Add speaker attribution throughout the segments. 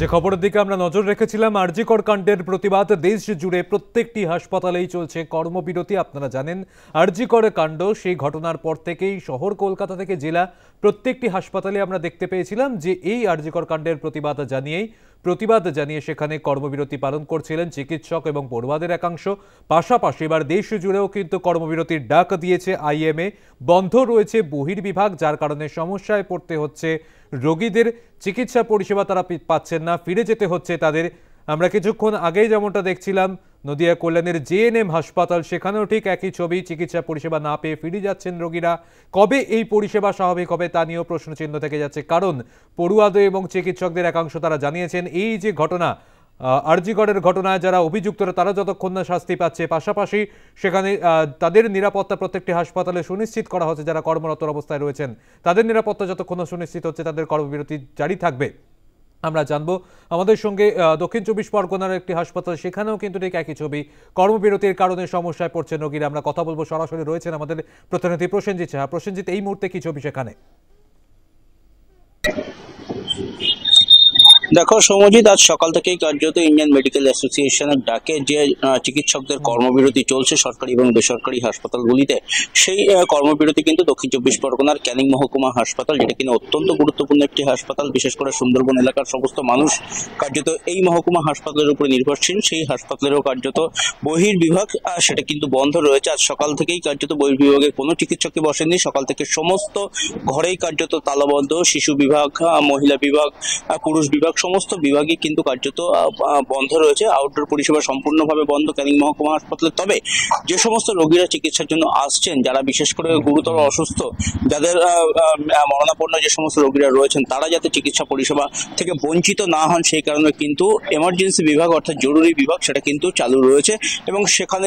Speaker 1: যে খবরের দিকে আমরা নজর রেখেছিলাম আরজিকর কাণ্ডের প্রতিবাদ দেশ জুড়ে প্রত্যেকটি হাসপাতালেই চলছে কর্মবিরতি আপনারা জানেন আরজিকর কাণ্ড সেই ঘটনার পর থেকেই শহর কলকাতা থেকে জেলা প্রত্যেকটি হাসপাতালে আমরা দেখতে পেয়েছিলাম যে এই আরজিকর কাণ্ডের প্রতিবাদ জানিয়েই প্রতিবাদ জানিয়ে সেখানে কর্মবিরতি পালন করছিলেন চিকিৎসক এবং পড়ুয়াদের একাংশ পাশাপাশি এবার দেশ জুড়েও কিন্তু কর্মবিরতির ডাক দিয়েছে আইএমএ বন্ধ রয়েছে বহির্বিভাগ যার কারণে সমস্যায় পড়তে হচ্ছে রোগীদের চিকিৎসা পরিষেবা তারা পাচ্ছেন না ফিরে যেতে হচ্ছে তাদের আমরা কিছুক্ষণ আগেই যেমনটা দেখছিলাম নদিয়া কল্যাণের জেএনএম হাসপাতাল সেখানেও ঠিক একই ছবি চিকিৎসা পরিষেবা না পেয়ে ফিরে যাচ্ছেন রোগীরা কবে এই পরিষেবা স্বাভাবিক হবে তা নিয়েও প্রশ্নচিহ্ন থেকে যাচ্ছে কারণ পড়ুয়াদের এবং চিকিৎসকদের একাংশ তারা জানিয়েছেন এই যে ঘটনা আরজিগড়ের ঘটনায় যারা অভিযুক্তরা তারা যতক্ষণ না শাস্তি পাচ্ছে পাশাপাশি সেখানে তাদের নিরাপত্তা প্রত্যেকটি হাসপাতালে সুনিশ্চিত করা হচ্ছে যারা কর্মরত অবস্থায় রয়েছেন তাদের নিরাপত্তা যতক্ষণ সুনিশ্চিত হচ্ছে তাদের কর্মবিরতি জারি থাকবে আমরা জানব আমাদের সঙ্গে দক্ষিণ চব্বিশ পরগনার একটি হাসপাতাল সেখানেও কিন্তু ঠিক একই ছবি কর্মবিরতির কারণে সমস্যায় পড়ছে রোগীরা আমরা কথা বলবো সরাসরি রয়েছেন আমাদের প্রতিনিধি প্রসেনজিৎ সাহা প্রসেনজিৎ এই মুহূর্তে কি ছবি সেখানে
Speaker 2: দেখো সমজিৎ আজ সকাল থেকেই কার্যত ইন্ডিয়ান মেডিকেল অ্যাসোসিয়েশনের ডাকে যে চিকিৎসকদের কর্মবিরতি চলছে সরকারি এবং বেসরকারি হাসপাতালগুলিতে সেই কর্মবিরতি কিন্তু দক্ষিণ চব্বিশ পরগনার ক্যানিং মহকুমা হাসপাতাল যেটা কিনা অত্যন্ত গুরুত্বপূর্ণ একটি হাসপাতাল বিশেষ করে সুন্দরবন এলাকার সমস্ত মানুষ কার্যত এই মহকুমা হাসপাতালের উপরে নির্ভরশীল সেই হাসপাতালেরও কার্যত বহির্বিভাগ সেটা কিন্তু বন্ধ রয়েছে আজ সকাল থেকেই কার্যত বিভাগের কোনো চিকিৎসকই বসেননি সকাল থেকে সমস্ত ঘরেই কার্যত তালাবন্ধ শিশু বিভাগ মহিলা বিভাগ পুরুষ বিভাগ সমস্ত বিভাগই কিন্তু কার্যত বন্ধ রয়েছে আউটডোর পরিষেবা সম্পূর্ণভাবে বন্ধ ক্যানিং মহকুমা হাসপাতালে তবে যে সমস্ত রোগীরা চিকিৎসার জন্য আসছেন যারা বিশেষ করে গুরুতর অসুস্থ যাদের মরণাপন্ন যে সমস্ত রোগীরা রয়েছেন তারা যাতে চিকিৎসা পরিষেবা থেকে বঞ্চিত না হন সেই কারণে কিন্তু এমার্জেন্সি বিভাগ অর্থাৎ জরুরি বিভাগ সেটা কিন্তু চালু রয়েছে এবং সেখানে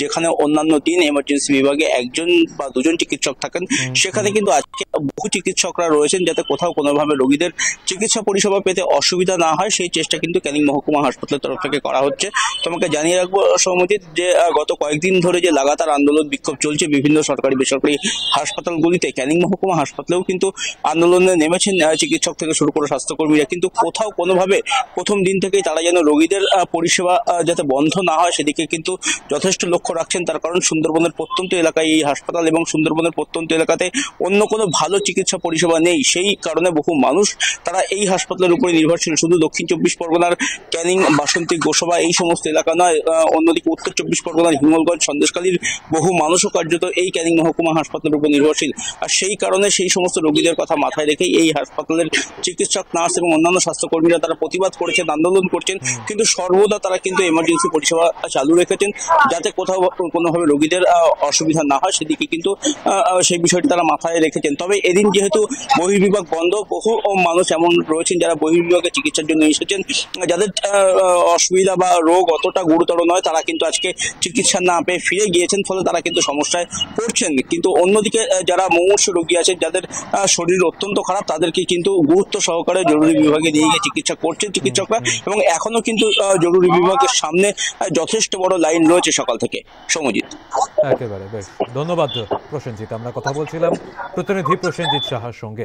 Speaker 2: যেখানে অন্যান্য দিন এমার্জেন্সি বিভাগে একজন বা দুজন চিকিৎসক থাকেন সেখানে কিন্তু আজকে বহু চিকিৎসকরা রয়েছেন যাতে কোথাও কোনোভাবে রোগীদের চিকিৎসা পরিষেবা পেতে অসুবিধা না হয় সেই চেষ্টা কিন্তু ক্যানিং মহকুমা হাসপাতালের তরফ থেকে করা হচ্ছে তোমাকে জানিয়ে রাখবো সৌমজিৎ যে গত কয়েকদিন ধরে যে লাগাতার আন্দোলন বিক্ষোভ চলছে বিভিন্ন সরকারি বেসরকারি হাসপাতালগুলিতে ক্যানিং মহকুমা হাসপাতালেও কিন্তু আন্দোলনে নেমেছেন চিকিৎসক থেকে শুরু করে স্বাস্থ্যকর্মীরা কিন্তু কোথাও কোনোভাবে প্রথম দিন থেকেই তারা যেন রোগীদের পরিষেবা যাতে বন্ধ না হয় সেদিকে কিন্তু যথেষ্ট লক্ষ্য রাখছেন তার কারণ সুন্দরবনের প্রত্যন্ত এলাকায় এই হাসপাতাল এবং সুন্দরবনের প্রত্যন্ত এলাকাতে অন্য কোনো ভালো চিকিৎসা পরিষেবা নেই সেই কারণে বহু মানুষ তারা এই হাসপাতালের উপরে নির্ভরশীল শুধু দক্ষিণ চব্বিশ পরগনার ক্যানিং বাসন্তী গোসবা এই সমস্ত এলাকা নয় অন্যদিকে উত্তর চব্বিশ পরগনার হিমলগঞ্জ সন্দেশকালীর বহু মানুষও কার্যত এই ক্যানিং মহকুমা হাসপাতালের উপর নির্ভরশীল আর সেই কারণে সেই সমস্ত রোগীদের কথা মাথায় রেখেই এই হাসপাতালের চিকিৎসক নার্স এবং অন্যান্য স্বাস্থ্যকর্মীরা তারা প্রতিবাদ করেছেন আন্দোলন করছেন কিন্তু সর্বদা তারা কিন্তু এমার্জেন্সি পরিষেবা চালু রেখেছেন যাতে কোথাও কোনোভাবে রোগীদের অসুবিধা না হয় সেদিকে কিন্তু সেই বিষয়টি তারা মাথায় রেখেছেন তবে এদিন যেহেতু বহির্বিভাগ বন্ধ বহু মানুষ এমন রয়েছেন যারা বহির্বিভাগ বিভাগে চিকিৎসার জন্য এসেছেন যাদের অসুবিধা বা রোগ অতটা গুরুতর নয় তারা কিন্তু আজকে চিকিৎসা না পেয়ে ফিরে গিয়েছেন ফলে তারা কিন্তু সমস্যায় পড়ছেন কিন্তু অন্যদিকে যারা মুমূর্ষ রোগী আছে যাদের শরীর অত্যন্ত খারাপ তাদেরকে কিন্তু গুরুত্ব সহকারে জরুরি বিভাগে নিয়ে গিয়ে চিকিৎসা করছেন চিকিৎসকরা এবং এখনো কিন্তু জরুরি বিভাগের সামনে যথেষ্ট বড় লাইন রয়েছে সকাল থেকে সমজিৎ
Speaker 1: একেবারে বেশ ধন্যবাদ প্রসেনজিৎ আমরা কথা বলছিলাম প্রতিনিধি প্রসেনজিৎ সাহার সঙ্গে